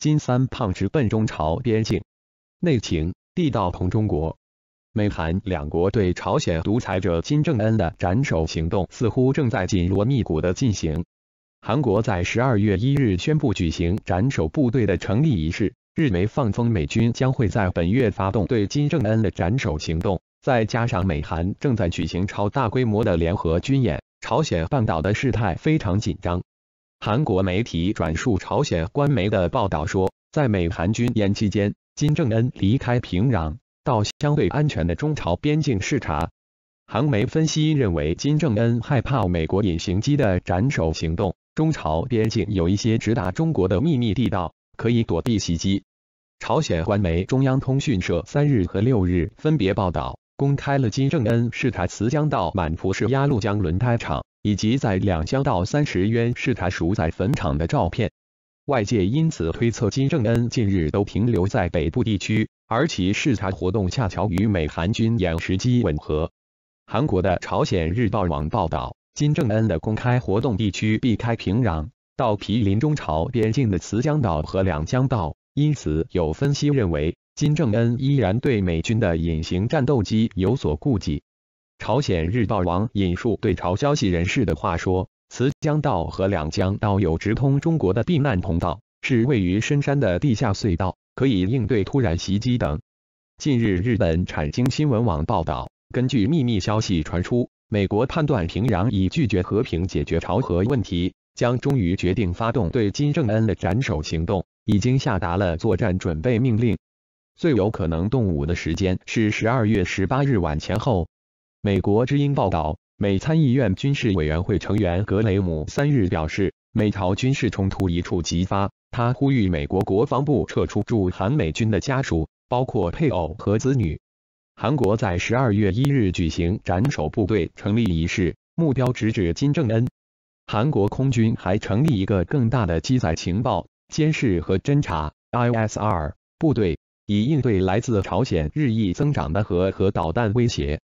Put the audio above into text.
金三胖直奔中朝边境，内情地道同中国、美韩两国对朝鲜独裁者金正恩的斩首行动似乎正在紧锣密鼓地进行。韩国在十二月一日宣布举行斩首部队的成立仪式，日媒放风美军将会在本月发动对金正恩的斩首行动。再加上美韩正在举行超大规模的联合军演，朝鲜半岛的事态非常紧张。韩国媒体转述朝鲜官媒的报道说，在美韩军演期间，金正恩离开平壤，到相对安全的中朝边境视察。韩媒分析认为，金正恩害怕美国隐形机的斩首行动，中朝边境有一些直达中国的秘密地道，可以躲避袭击。朝鲜官媒中央通讯社三日和六日分别报道，公开了金正恩视察慈江道满浦市鸭绿江轮胎厂。以及在两江道三十渊视察鼠仔坟场的照片，外界因此推测金正恩近日都停留在北部地区，而其视察活动恰巧与美韩军演时机吻合。韩国的朝鲜日报网报道，金正恩的公开活动地区避开平壤，到毗邻中朝边境的慈江岛和两江道，因此有分析认为，金正恩依然对美军的隐形战斗机有所顾忌。朝鲜日报网引述对朝消息人士的话说：“慈江道和两江道有直通中国的避难通道，是位于深山的地下隧道，可以应对突然袭击等。”近日，日本产经新闻网报道，根据秘密消息传出，美国判断平壤已拒绝和平解决朝核问题，将终于决定发动对金正恩的斩首行动，已经下达了作战准备命令。最有可能动武的时间是十二月十八日晚前后。美国《之音》报道，美参议院军事委员会成员格雷姆三日表示，美朝军事冲突一触即发。他呼吁美国国防部撤出驻韩美军的家属，包括配偶和子女。韩国在十二月一日举行斩首部队成立仪式，目标直指金正恩。韩国空军还成立一个更大的机载情报、监视和侦察 （ISR） 部队，以应对来自朝鲜日益增长的核和导弹威胁。